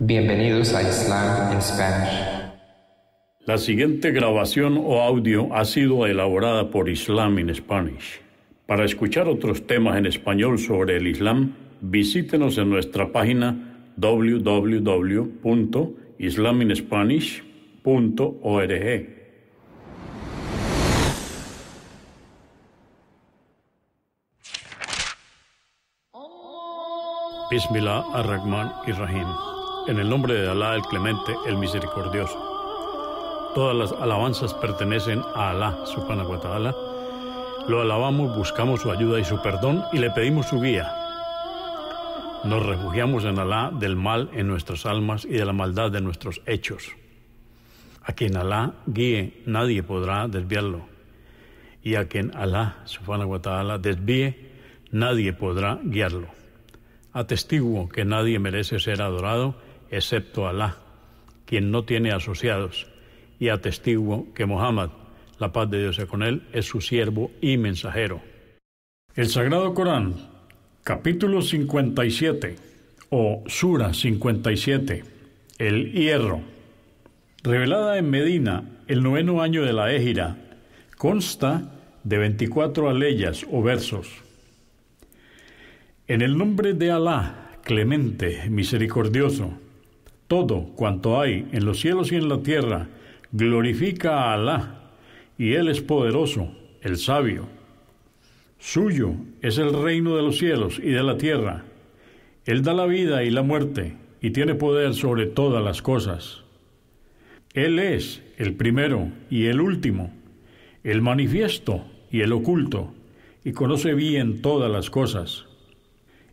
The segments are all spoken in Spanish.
Bienvenidos a Islam in Spanish. La siguiente grabación o audio ha sido elaborada por Islam in Spanish. Para escuchar otros temas en español sobre el Islam, visítenos en nuestra página www.islaminspanish.org. Bismillah ar-Rahman en el nombre de Alá el Clemente, el Misericordioso. Todas las alabanzas pertenecen a Alá, subhanahu wa ta'ala. Lo alabamos, buscamos su ayuda y su perdón y le pedimos su guía. Nos refugiamos en Alá del mal en nuestras almas y de la maldad de nuestros hechos. A quien Alá guíe, nadie podrá desviarlo. Y a quien Alá, subhanahu wa ta'ala, desvíe, nadie podrá guiarlo. Atestiguo que nadie merece ser adorado excepto Alá, quien no tiene asociados, y atestiguo que Mohammed, la paz de Dios con él, es su siervo y mensajero. El Sagrado Corán, capítulo 57, o Sura 57, el hierro, revelada en Medina el noveno año de la Égira, consta de 24 aleyas o versos. En el nombre de Alá, clemente, misericordioso, todo cuanto hay en los cielos y en la tierra glorifica a Alá, y Él es poderoso, el sabio. Suyo es el reino de los cielos y de la tierra. Él da la vida y la muerte, y tiene poder sobre todas las cosas. Él es el primero y el último, el manifiesto y el oculto, y conoce bien todas las cosas.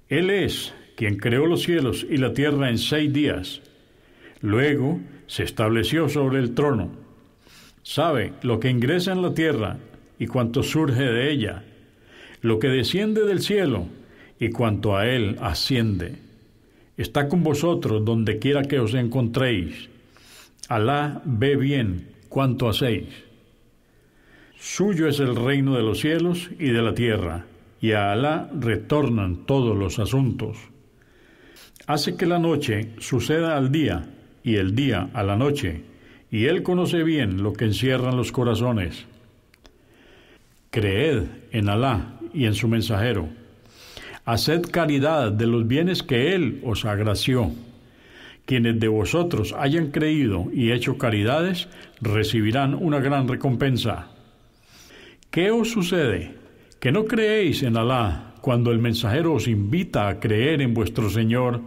Él es quien creó los cielos y la tierra en seis días, Luego se estableció sobre el trono. Sabe lo que ingresa en la tierra y cuanto surge de ella, lo que desciende del cielo y cuanto a él asciende. Está con vosotros donde quiera que os encontréis. Alá ve bien cuanto hacéis. Suyo es el reino de los cielos y de la tierra, y a Alá retornan todos los asuntos. Hace que la noche suceda al día y el día a la noche, y Él conoce bien lo que encierran los corazones. Creed en Alá y en su mensajero. Haced caridad de los bienes que Él os agració. Quienes de vosotros hayan creído y hecho caridades recibirán una gran recompensa. ¿Qué os sucede? Que no creéis en Alá cuando el mensajero os invita a creer en vuestro Señor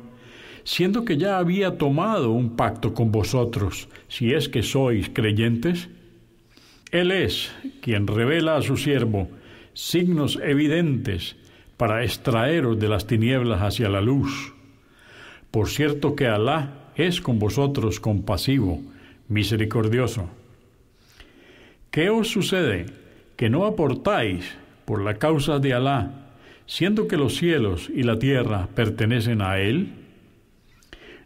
siendo que ya había tomado un pacto con vosotros, si es que sois creyentes? Él es quien revela a su siervo signos evidentes para extraeros de las tinieblas hacia la luz. Por cierto que Alá es con vosotros compasivo, misericordioso. ¿Qué os sucede que no aportáis por la causa de Alá, siendo que los cielos y la tierra pertenecen a Él?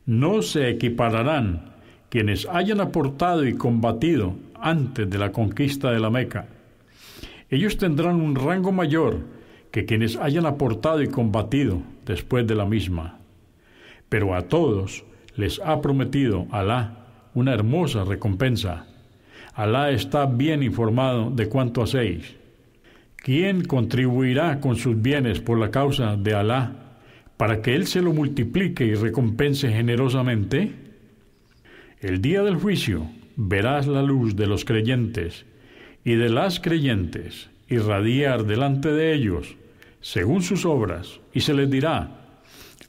no se equipararán quienes hayan aportado y combatido antes de la conquista de la Meca. Ellos tendrán un rango mayor que quienes hayan aportado y combatido después de la misma. Pero a todos les ha prometido Alá una hermosa recompensa. Alá está bien informado de cuanto hacéis. ¿Quién contribuirá con sus bienes por la causa de Alá para que Él se lo multiplique y recompense generosamente? El día del juicio verás la luz de los creyentes y de las creyentes irradiar delante de ellos, según sus obras, y se les dirá,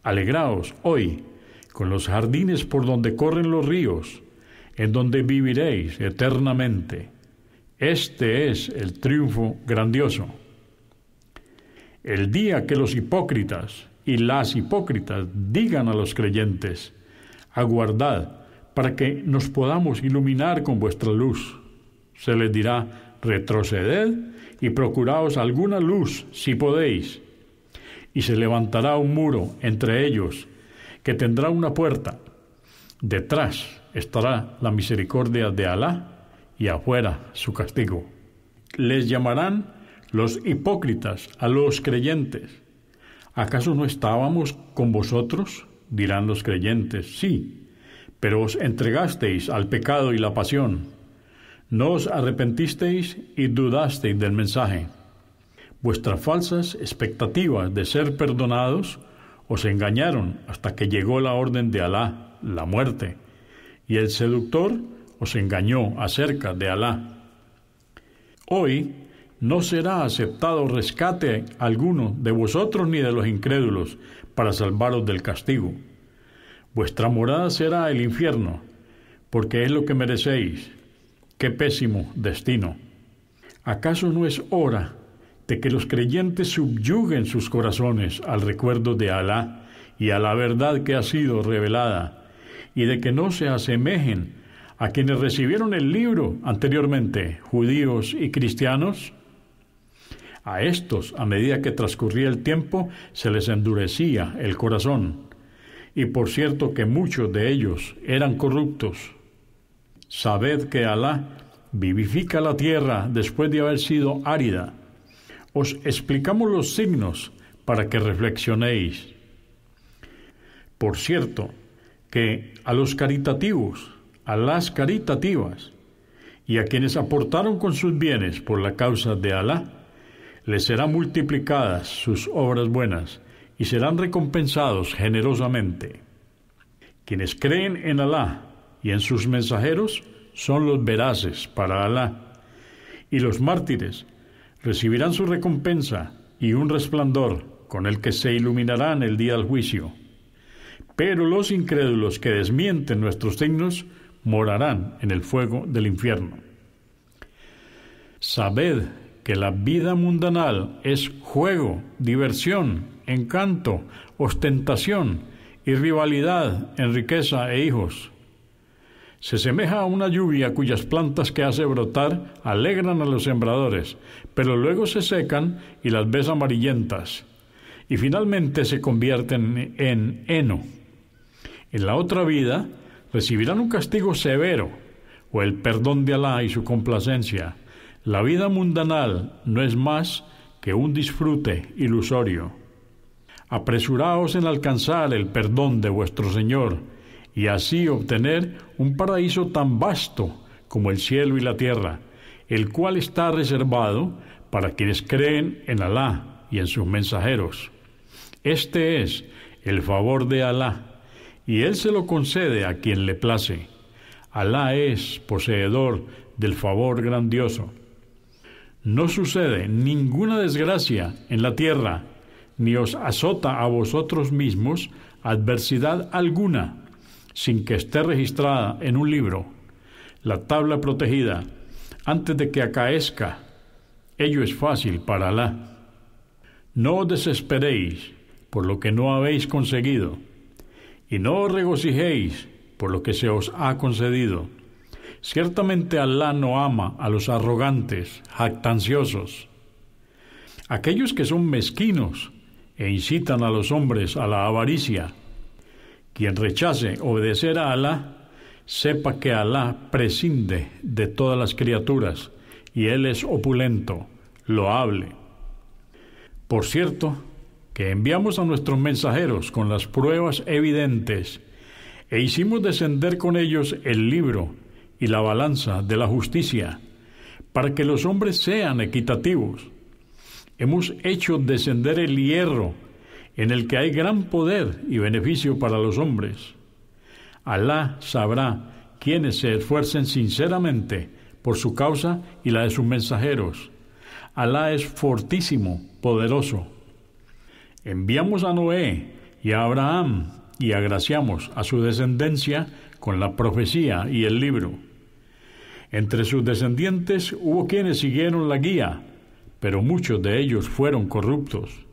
alegraos hoy con los jardines por donde corren los ríos, en donde viviréis eternamente. Este es el triunfo grandioso. El día que los hipócritas y las hipócritas digan a los creyentes, aguardad para que nos podamos iluminar con vuestra luz. Se les dirá, retroceded y procuraos alguna luz si podéis. Y se levantará un muro entre ellos que tendrá una puerta. Detrás estará la misericordia de Alá y afuera su castigo. Les llamarán los hipócritas a los creyentes ¿Acaso no estábamos con vosotros? dirán los creyentes. Sí, pero os entregasteis al pecado y la pasión. No os arrepentisteis y dudasteis del mensaje. Vuestras falsas expectativas de ser perdonados os engañaron hasta que llegó la orden de Alá, la muerte, y el seductor os engañó acerca de Alá. Hoy no será aceptado rescate alguno de vosotros ni de los incrédulos para salvaros del castigo. Vuestra morada será el infierno, porque es lo que merecéis. Qué pésimo destino. ¿Acaso no es hora de que los creyentes subyuguen sus corazones al recuerdo de Alá y a la verdad que ha sido revelada, y de que no se asemejen a quienes recibieron el libro anteriormente, judíos y cristianos? A estos, a medida que transcurría el tiempo, se les endurecía el corazón. Y por cierto que muchos de ellos eran corruptos. Sabed que Alá vivifica la tierra después de haber sido árida. Os explicamos los signos para que reflexionéis. Por cierto, que a los caritativos, a las caritativas y a quienes aportaron con sus bienes por la causa de Alá, les serán multiplicadas sus obras buenas y serán recompensados generosamente. Quienes creen en Alá y en sus mensajeros son los veraces para Alá, y los mártires recibirán su recompensa y un resplandor con el que se iluminarán el día del juicio. Pero los incrédulos que desmienten nuestros signos morarán en el fuego del infierno. Sabed que la vida mundanal es juego, diversión, encanto, ostentación y rivalidad en riqueza e hijos. Se semeja a una lluvia cuyas plantas que hace brotar alegran a los sembradores, pero luego se secan y las ves amarillentas, y finalmente se convierten en heno. En la otra vida recibirán un castigo severo, o el perdón de Alá y su complacencia la vida mundanal no es más que un disfrute ilusorio. Apresuraos en alcanzar el perdón de vuestro Señor y así obtener un paraíso tan vasto como el cielo y la tierra, el cual está reservado para quienes creen en Alá y en sus mensajeros. Este es el favor de Alá, y Él se lo concede a quien le place. Alá es poseedor del favor grandioso no sucede ninguna desgracia en la tierra, ni os azota a vosotros mismos adversidad alguna, sin que esté registrada en un libro, la tabla protegida, antes de que acaezca. Ello es fácil para Alá. No desesperéis por lo que no habéis conseguido, y no os regocijéis por lo que se os ha concedido Ciertamente Alá no ama a los arrogantes, jactanciosos, aquellos que son mezquinos e incitan a los hombres a la avaricia. Quien rechace obedecer a Alá, sepa que Alá prescinde de todas las criaturas y Él es opulento, loable. Por cierto, que enviamos a nuestros mensajeros con las pruebas evidentes e hicimos descender con ellos el libro y la balanza de la justicia, para que los hombres sean equitativos. Hemos hecho descender el hierro, en el que hay gran poder y beneficio para los hombres. Alá sabrá quienes se esfuercen sinceramente por su causa y la de sus mensajeros. Alá es fortísimo, poderoso. Enviamos a Noé y a Abraham y agraciamos a su descendencia con la profecía y el libro. Entre sus descendientes hubo quienes siguieron la guía, pero muchos de ellos fueron corruptos.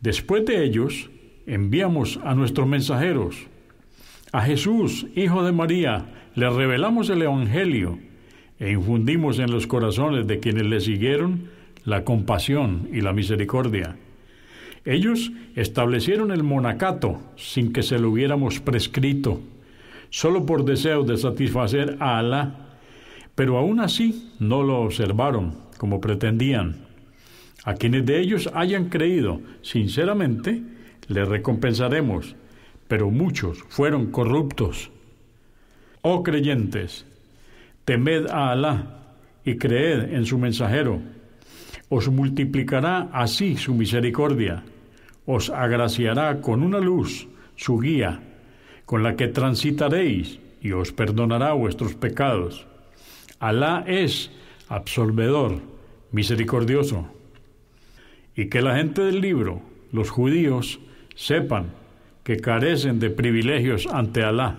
Después de ellos, enviamos a nuestros mensajeros. A Jesús, Hijo de María, le revelamos el Evangelio e infundimos en los corazones de quienes le siguieron la compasión y la misericordia. Ellos establecieron el monacato sin que se lo hubiéramos prescrito, solo por deseo de satisfacer a Alá pero aún así no lo observaron como pretendían. A quienes de ellos hayan creído sinceramente, le recompensaremos, pero muchos fueron corruptos. Oh creyentes, temed a Alá y creed en su mensajero. Os multiplicará así su misericordia, os agraciará con una luz, su guía, con la que transitaréis y os perdonará vuestros pecados Alá es absolvedor, misericordioso. Y que la gente del libro, los judíos, sepan que carecen de privilegios ante Alá.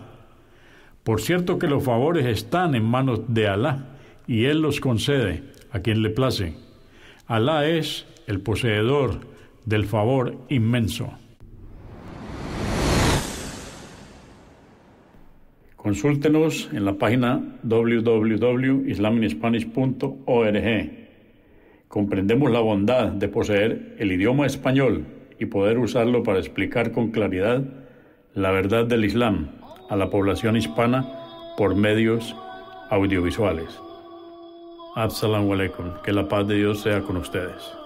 Por cierto que los favores están en manos de Alá y Él los concede a quien le place. Alá es el poseedor del favor inmenso. Consúltenos en la página www.islaminspanish.org. Comprendemos la bondad de poseer el idioma español y poder usarlo para explicar con claridad la verdad del Islam a la población hispana por medios audiovisuales. Absalamu alaikum. Que la paz de Dios sea con ustedes.